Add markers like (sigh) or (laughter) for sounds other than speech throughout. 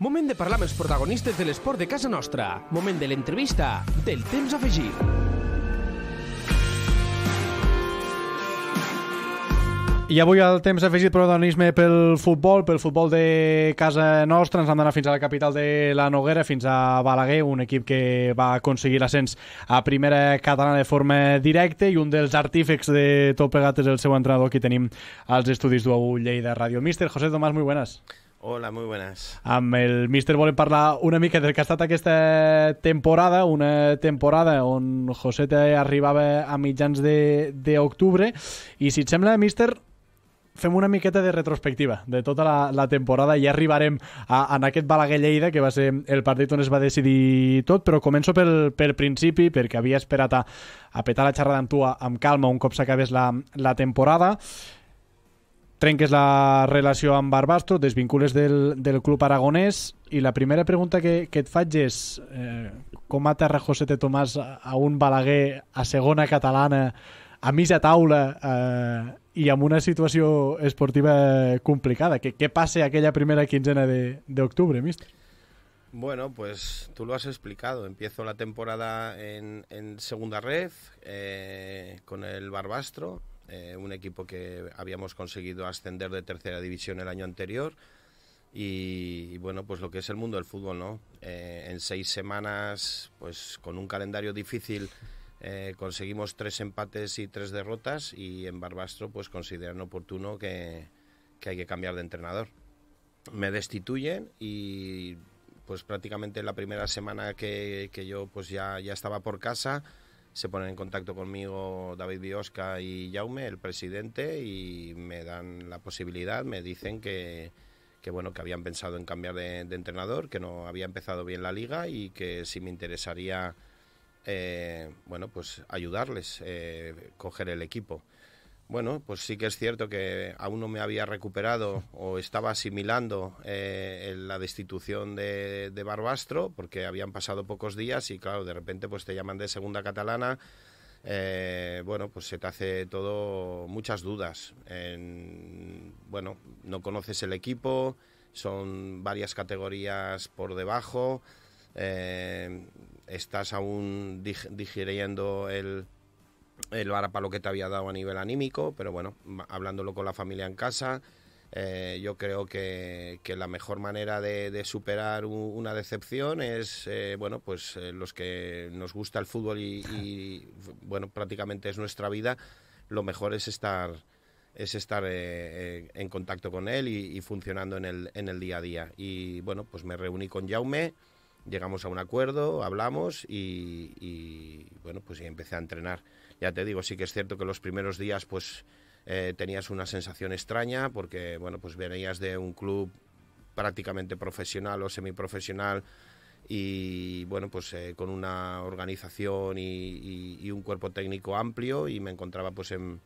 Moment de parlar amb els protagonistes de l'esport de casa nostra. Moment de l'entrevista del temps afegit. I avui el temps afegit protagonisme pel futbol, pel futbol de casa nostra. Ens hem d'anar fins a la capital de la Noguera, fins a Balaguer, un equip que va aconseguir l'ascens a primera catalana de forma directa i un dels artífecs de tot plegat és el seu entrenador que tenim als estudis d'UAU Lleida Radio. Mister José Tomás, muy buenas. Hola, muy buenas. Amb el míster volem parlar una mica del que ha estat aquesta temporada, una temporada on Josete arribava a mitjans d'octubre, i si et sembla, míster, fem una miqueta de retrospectiva de tota la, la temporada i ja arribarem a, a aquest Balaguer-Lleida que va ser el partit on es va decidir tot però començo pel, pel principi perquè havia esperat a, a petar la xerrada amb tu amb calma un cop s'acabés la, la temporada trenques la relació amb Barbastro, desvincules del, del club aragonès i la primera pregunta que, que et faig és eh, com aterra José T. Tomàs a un Balaguer a segona catalana a mitja taula eh, i amb una situació esportiva complicada. Què, què passa aquella primera quinzena d'octubre, mister? Bueno, pues tú lo has explicado. Empiezo la temporada en, en segunda red eh, con el Barbastro Eh, un equipo que habíamos conseguido ascender de tercera división el año anterior. Y, bueno, pues lo que es el mundo del fútbol, ¿no? Eh, en seis semanas, pues con un calendario difícil, eh, conseguimos tres empates y tres derrotas y en Barbastro, pues consideran oportuno que, hay que cambiar de entrenador. Me destituyen y pues prácticamente la primera semana que, yo pues ya estaba por casa, se ponen en contacto conmigo David Biosca y Jaume, el presidente, y me dan la posibilidad, me dicen que, bueno, que habían pensado en cambiar de, entrenador, que no había empezado bien la liga y que si me interesaría, eh, bueno, pues ayudarles, eh, coger el equipo. Bueno, pues sí que es cierto que aún no me había recuperado o estaba asimilando eh, la destitución de, Barbastro, porque habían pasado pocos días y claro, de repente pues te llaman de segunda catalana. Eh, bueno, pues se te hace todo muchas dudas. bueno, no conoces el equipo, son varias categorías por debajo, eh, estás aún digiriendo el, el lo que te había dado a nivel anímico, pero bueno, hablándolo con la familia en casa, eh, yo creo que, la mejor manera de, superar una decepción es, eh, bueno, pues eh, los que nos gusta el fútbol y, bueno, prácticamente es nuestra vida, lo mejor es estar es estar en contacto con él y, funcionando en el, en el día a día. Y bueno, pues me reuní con Jaume, llegamos a un acuerdo, hablamos y, bueno, pues empecé a entrenar. Ya te digo, sí que es cierto que los primeros días pues eh, tenías una sensación extraña porque, bueno, pues venías de un club prácticamente profesional o semiprofesional y bueno, pues eh, con una organización y, y, un cuerpo técnico amplio y me encontraba pues en,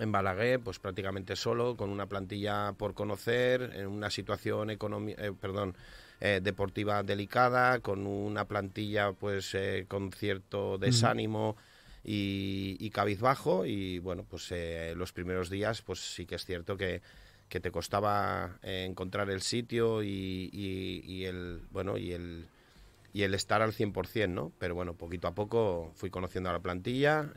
en Balaguer, pues prácticamente solo, con una plantilla por conocer, en una situación económica eh, perdón, eh, deportiva delicada, con una plantilla pues eh, con cierto desánimo. Y, cabizbajo y bueno pues los primeros días pues sí que es cierto que, te costaba encontrar el sitio y, el bueno y el y el estar al 100%, ¿no? Pero bueno, poquito a poco fui conociendo a la plantilla,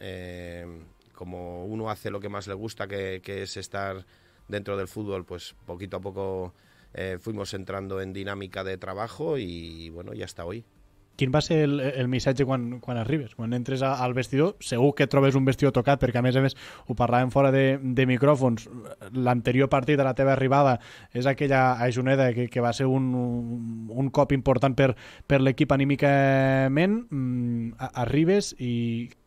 como uno hace lo que más le gusta, que, es estar dentro del fútbol, pues poquito a poco eh, fuimos entrando en dinámica de trabajo y bueno, ya está hoy. quin va ser el, el missatge quan, quan arribes? Quan entres a, al vestidor, segur que trobes un vestidor tocat, perquè a més a més ho parlàvem fora de, de micròfons. L'anterior partit de la teva arribada és aquella a Juneda que, que va ser un, un cop important per, per l'equip anímicament. Mm, arribes i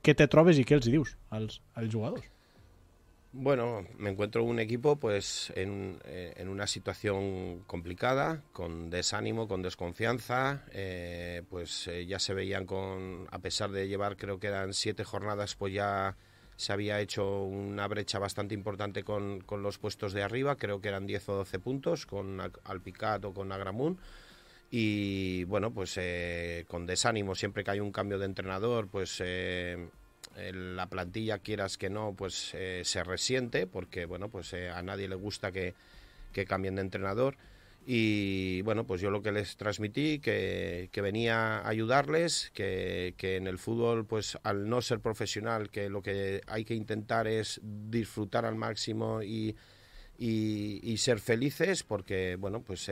què te trobes i què els dius als, als jugadors? Bueno, me encuentro un equipo pues eh, en, una situación complicada, con desánimo, con desconfianza. Eh, pues eh, ya se veían con, a pesar de llevar creo que eran siete jornadas, pues ya se había hecho una brecha bastante importante con, los puestos de arriba, creo que eran 10 o 12 puntos con Alpicat o con Agramun y bueno, pues con desánimo, siempre que hay un cambio de entrenador, pues eh, eh, la plantilla, quieras que no, pues eh, se resiente, porque bueno, pues eh, a nadie le gusta que, cambien de entrenador. Y bueno, pues yo lo que les transmití, que, que venía a ayudarles, que, en el fútbol, pues al no ser profesional, que lo que hay que intentar es disfrutar al máximo y, ser felices, porque bueno, pues...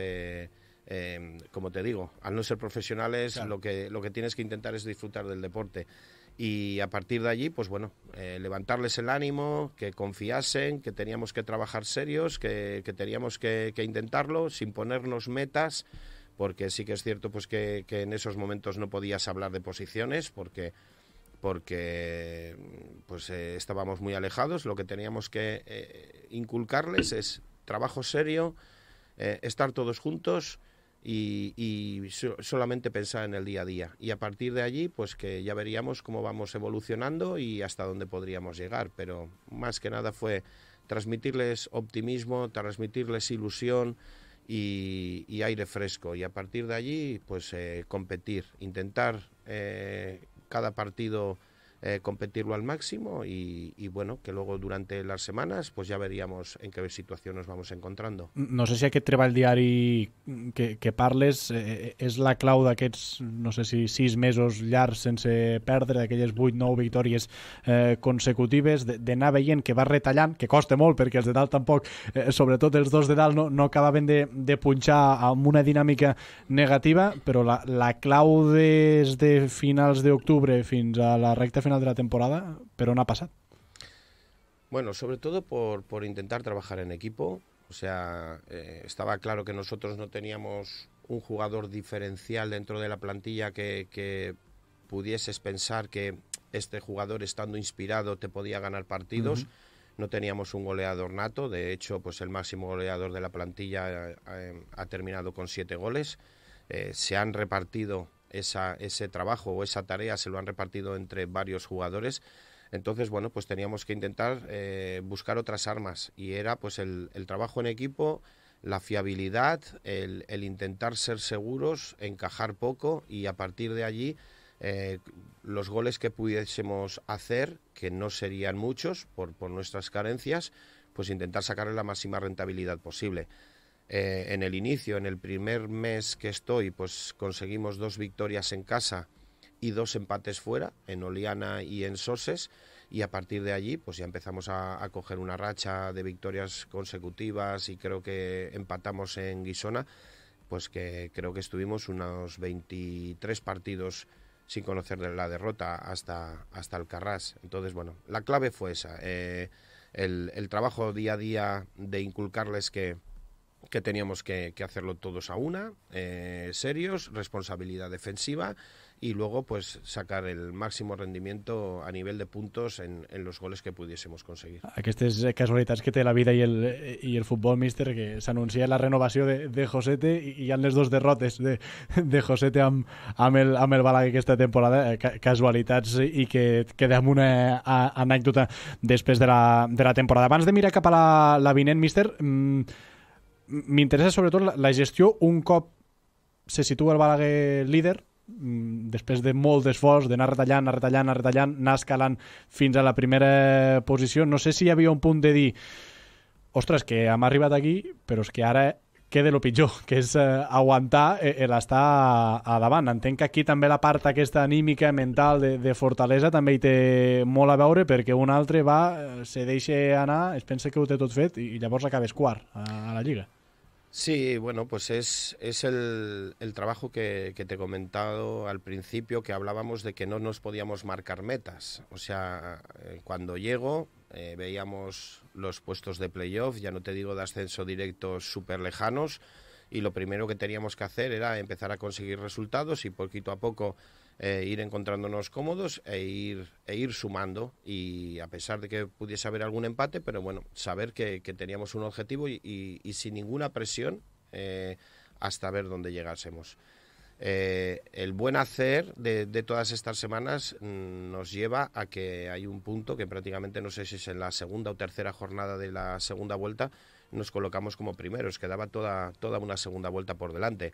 Em, como te digo, al no ser profesionales, lo, que, lo que tienes que intentar es disfrutar del deporte y a partir de allí, pues bueno, eh, levantarles el ánimo, que confiasen, que teníamos que trabajar serios, que, teníamos que, intentarlo sin ponernos metas, porque sí que es cierto pues que, en esos momentos no podías hablar de posiciones, porque pues eh, estábamos muy alejados. Lo que teníamos que eh, inculcarles es trabajo serio, estar todos juntos y, solamente pensar en el día a día. Y a partir de allí, pues que ya veríamos cómo vamos evolucionando y hasta dónde podríamos llegar. Pero más que nada fue transmitirles optimismo, transmitirles ilusión y, aire fresco. Y a partir de allí, pues eh, competir, intentar eh, cada partido. Eh, competirlo al máximo y, bueno, que luego durante las semanas pues ya veríamos en qué situación nos vamos encontrando. No sé si hay que el diario que, que parles eh, eh, és la clau d'aquests, no sé si sis mesos llargs sense perdre, d'aquelles 8-9 victòries eh, consecutives, d'anar veient que va retallant, que costa molt perquè els de dalt tampoc, eh, sobretot els dos de dalt no, no acabaven de, de punxar amb una dinàmica negativa, però la, la clau des de finals d'octubre fins a la recta final de la temporada, per on ha passat? Bueno, sobre todo por, por intentar trabajar en equipo, O sea, eh, estaba claro que nosotros no teníamos un jugador diferencial dentro de la plantilla que, pudieses pensar que este jugador estando inspirado te podía ganar partidos. No teníamos un goleador nato, de hecho, pues el máximo goleador de la plantilla eh, ha terminado con siete goles. Eh, se han repartido ese trabajo o esa tarea, se lo han repartido entre varios jugadores entonces, bueno, pues teníamos que intentar eh, buscar otras armas y era pues el, trabajo en equipo, la fiabilidad, el, intentar ser seguros, encajar poco y a partir de allí eh, los goles que pudiésemos hacer, que no serían muchos por, nuestras carencias, pues intentar sacar la máxima rentabilidad posible. Eh, en el inicio, en el primer mes que estoy, pues conseguimos dos victorias en casa y dos empates fuera, en Oliana y en Soses. Y a partir de allí, pues ya empezamos a, coger una racha de victorias consecutivas y creo que empatamos en Guisona, pues que creo que estuvimos unos 23 partidos sin conocer la derrota hasta, hasta Carras. Entonces, bueno, la clave fue esa, eh, el trabajo día a día de inculcarles que, que teníamos que, hacerlo todos a una, eh, serios, responsabilidad defensiva y luego pues sacar el máximo rendimiento a nivel de puntos en, los goles que pudiésemos conseguir. Aquestes ah, este casualitas que te la vida y el, eh, y el fútbol míster, que la renovación de, Josete y ya les dos derrotes de, de Josete a amb, el, amb Balaguer temporada, eh, casualitas y que queda una anécdota después de la, de la temporada. Antes de mirar cap la, la vinent, míster, mm, m'interessa sobretot la, la gestió un cop se situa el Balaguer líder, mm, després de molt d'esforç, d'anar retallant, anar retallant, anar retallant, anar escalant fins a la primera posició. No sé si hi havia un punt de dir ostres, que hem arribat aquí, però és que ara queda el pitjor, (laughs) que és eh, aguantar eh, l'estar a, a davant. Entenc que aquí també la part aquesta anímica, mental, de, de fortalesa, també hi té molt a veure, perquè un altre va, eh, se deixa anar, es pensa que ho té tot fet, i, i llavors acabes quart a, a la Lliga. Sí, bueno, pues es, el, el, trabajo que, te he comentado al principio, que hablábamos de que no nos podíamos marcar metas. O sea, eh, cuando llego eh, veíamos los puestos de playoff, ya no te digo de ascenso directo súper lejanos, y lo primero que teníamos que hacer era empezar a conseguir resultados y poquito a poco eh, ir encontrándonos cómodos e ir, e ir sumando. Y a pesar de que pudiese haber algún empate, pero bueno, saber que, teníamos un objetivo y, sin ninguna presión eh, hasta ver dónde llegásemos. Eh, el buen hacer de, todas estas semanas mm, nos lleva a que hay un punto que prácticamente no sé si es en la segunda o tercera jornada de la segunda vuelta, nos colocamos como primeros, quedaba toda, toda una segunda vuelta por delante.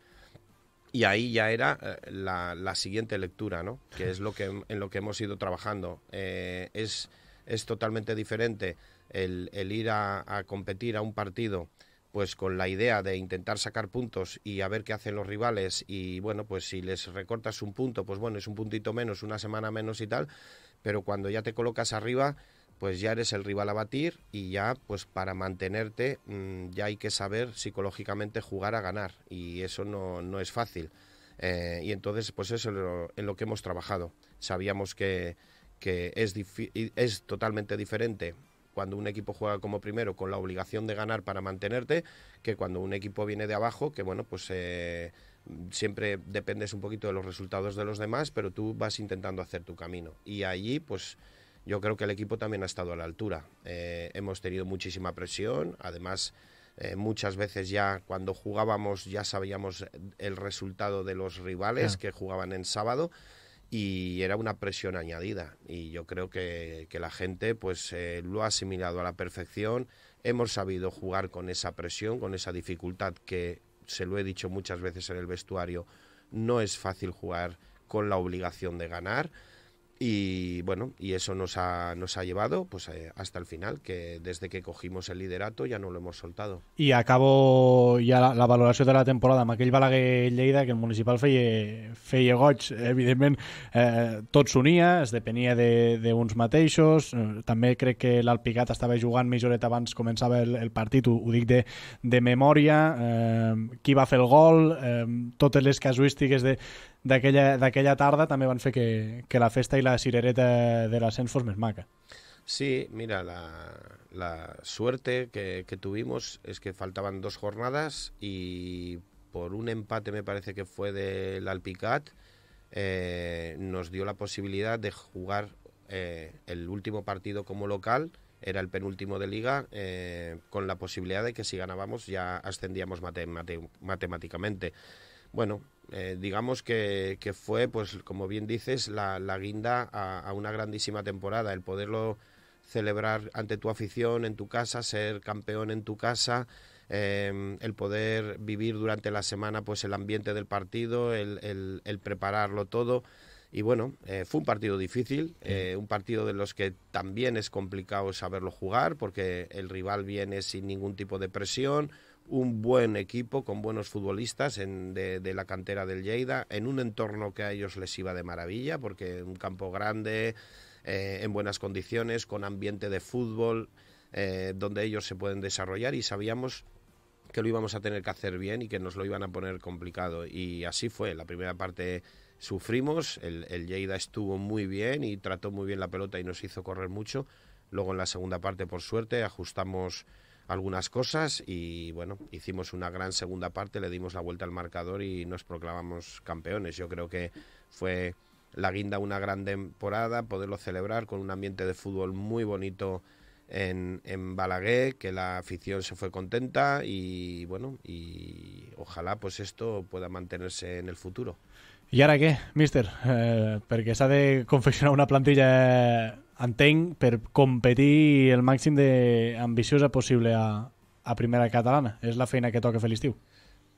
Y ahí ya era eh, la, siguiente lectura, ¿no? Que es lo que, en lo que hemos ido trabajando. Eh, es, es totalmente diferente el, ir a, a, competir a un partido pues con la idea de intentar sacar puntos y a ver qué hacen los rivales y bueno, pues si les recortas un punto, pues bueno, es un puntito menos, una semana menos y tal, pero cuando ya te colocas arriba pues ya eres el rival a batir y ya pues para mantenerte mm, ya hay que saber psicológicamente jugar a ganar y eso no, es fácil. Eh, y entonces pues eso es en lo que hemos trabajado. Sabíamos que, que es, es totalmente diferente cuando un equipo juega como primero con la obligación de ganar para mantenerte que cuando un equipo viene de abajo que bueno pues eh, siempre dependes un poquito de los resultados de los demás pero tú vas intentando hacer tu camino y allí pues yo creo que el equipo también ha estado a la altura. Eh, hemos tenido muchísima presión, además eh, muchas veces ya cuando jugábamos ya sabíamos el resultado de los rivales que jugaban en sábado y era una presión añadida y yo creo que, la gente pues eh, lo ha asimilado a la perfección, hemos sabido jugar con esa presión, con esa dificultad que se lo he dicho muchas veces en el vestuario, no es fácil jugar con la obligación de ganar Y bueno, y eso nos ha, nos ha llevado pues, eh, hasta el final, que desde que cogimos el liderato ya no lo hemos soltado. y acabo ya la, la valoración de la temporada amb aquell Balaguer Lleida que el municipal feia, feia goig. Eh, evidentment, eh, tot s'unia, es depenia d'uns de, de mateixos. Eh, també crec que l'Alpicat estava jugant mitja abans començava el, el partit, ho, ho dic de, de memòria. Eh, qui va fer el gol, eh, totes les casuístiques de, De aquella tarda también van fer que, que la festa y la sirereta de las fos més maca. Sí, mira, la, suerte que, tuvimos es que faltaban dos jornadas y por un empate me parece que fue del Alpicat, eh, nos dio la posibilidad de jugar eh, el último partido como local, era el penúltimo de liga, eh, con la posibilidad de que si ganábamos ya ascendíamos matemáticamente. Bueno, eh, digamos que, fue, pues como bien dices, la, guinda a, una grandísima temporada, el poderlo celebrar ante tu afición, en tu casa, ser campeón en tu casa, eh, el poder vivir durante la semana pues el ambiente del partido, el, el prepararlo todo. Y bueno, eh, fue un partido difícil, eh, un partido de los que también es complicado saberlo jugar porque el rival viene sin ningún tipo de presión, un buen equipo con buenos futbolistas de, la cantera del Lleida, en un entorno que a ellos les iba de maravilla porque un campo grande, eh, en buenas condiciones, con ambiente de fútbol, donde ellos se pueden desarrollar y sabíamos que lo íbamos a tener que hacer bien y que nos lo iban a poner complicado. Y así fue, la primera parte sufrimos, el, el Lleida estuvo muy bien y trató muy bien la pelota y nos hizo correr mucho. Luego en la segunda parte, por suerte, ajustamos algunas cosas y bueno, hicimos una gran segunda parte, le dimos la vuelta al marcador y nos proclamamos campeones. Yo creo que fue la guinda una gran temporada, poderlo celebrar con un ambiente de fútbol muy bonito en, en, Balaguer, que la afición se fue contenta y bueno, y ojalá pues esto pueda mantenerse en el futuro. I ara què, míster? Eh, perquè s'ha de confeccionar una plantilla, entenc, per competir el màxim d'ambiciosa possible a, a Primera Catalana. És la feina que toca fer l'estiu.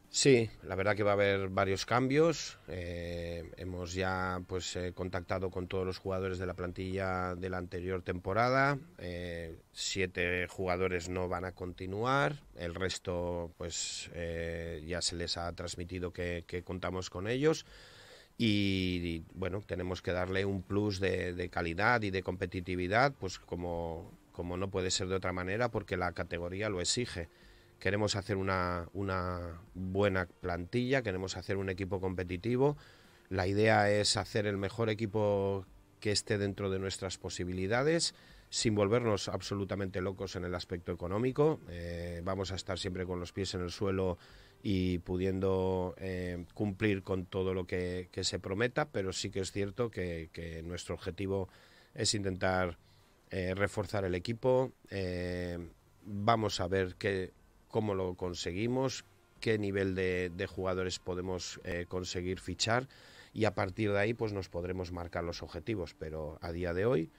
Sí, la verdad que va a haber varios cambios. Eh, hemos ya pues eh, contactado con todos los jugadores de la plantilla de la anterior temporada. Eh, siete jugadores no van a continuar. El resto, pues eh, ya se les ha transmitido que, que contamos con ellos. y, bueno, tenemos que darle un plus de, calidad y de competitividad, pues como, como, no puede ser de otra manera, porque la categoría lo exige. Queremos hacer una, buena plantilla, queremos hacer un equipo competitivo. La idea es hacer el mejor equipo que esté dentro de nuestras posibilidades, sin volvernos absolutamente locos en el aspecto económico. Eh, vamos a estar siempre con los pies en el suelo y pudiendo eh, cumplir con todo lo que, se prometa, pero sí que es cierto que, nuestro objetivo es intentar eh, reforzar el equipo. Eh, vamos a ver qué, cómo lo conseguimos, qué nivel de, de jugadores podemos conseguir fichar y a partir de ahí pues nos podremos marcar los objetivos, pero a día de hoy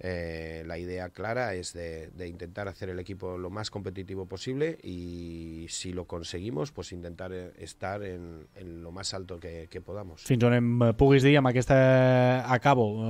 eh, la idea clara es de, intentar hacer el equipo lo más competitivo posible y si lo conseguimos, pues intentar eh, estar en, lo más alto que, que podamos. Fins on em puguis que está aquesta... Eh, acabo.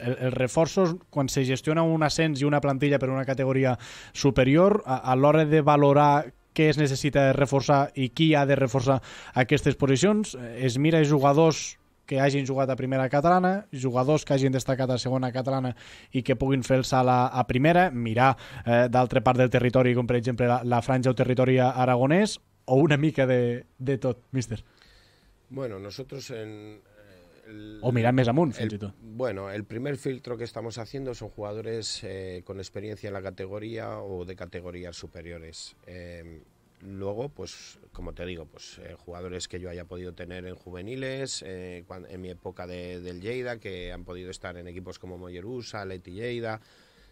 El, refuerzo cuando se gestiona un ascenso y una plantilla pero una categoría superior, a, la l'hora de valorar qué es necessita reforçar y qui ha de reforçar aquestes posicions, es mira jugadors que hagin jugat a primera catalana, jugadors que hagin destacat a segona catalana i que puguin fer el salt a, a primera, mirar eh, d'altra part del territori, com per exemple la, la franja o territori aragonès, o una mica de, de tot, míster? Bueno, nosotros en... Eh, el, o mirar més amunt, fins el, i tot. Bueno, el primer filtro que estamos haciendo son jugadores eh, con experiencia en la categoría o de categorías superiores. Eh, Luego, pues, como te digo, pues eh, jugadores que yo haya podido tener en juveniles, eh, en mi época de, del Lleida, que han podido estar en equipos como Mollerusa, Leti Lleida,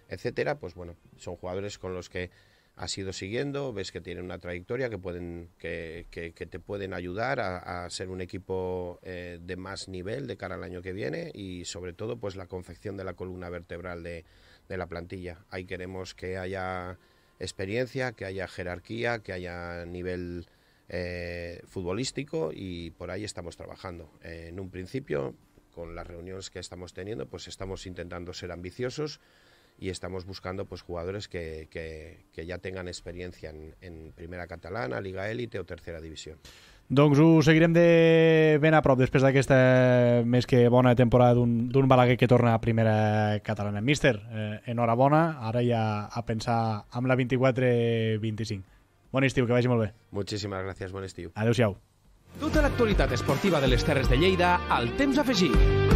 etcétera, pues bueno, son jugadores con los que has ido siguiendo, ves que tienen una trayectoria que pueden, que, te pueden ayudar a, ser un equipo eh, de más nivel de cara al año que viene y sobre todo pues la confección de la columna vertebral de, de la plantilla. Ahí queremos que haya experiencia, que haya jerarquía, que haya nivel eh, futbolístico y por ahí estamos trabajando. en un principio, con las reuniones que estamos teniendo, pues estamos intentando ser ambiciosos y estamos buscando pues jugadores que, ya tengan experiencia en, en, Primera Catalana, Liga Élite o Tercera División. Doncs ho seguirem de ben a prop després d'aquesta més que bona temporada d'un Balaguer que torna a primera catalana. Míster, eh, enhorabona, ara ja a pensar amb la 24-25. Bon estiu, que vagi molt bé. Moltíssimes gràcies, bon estiu. Adéu-siau. Tota l'actualitat esportiva de les Terres de Lleida al temps afegit.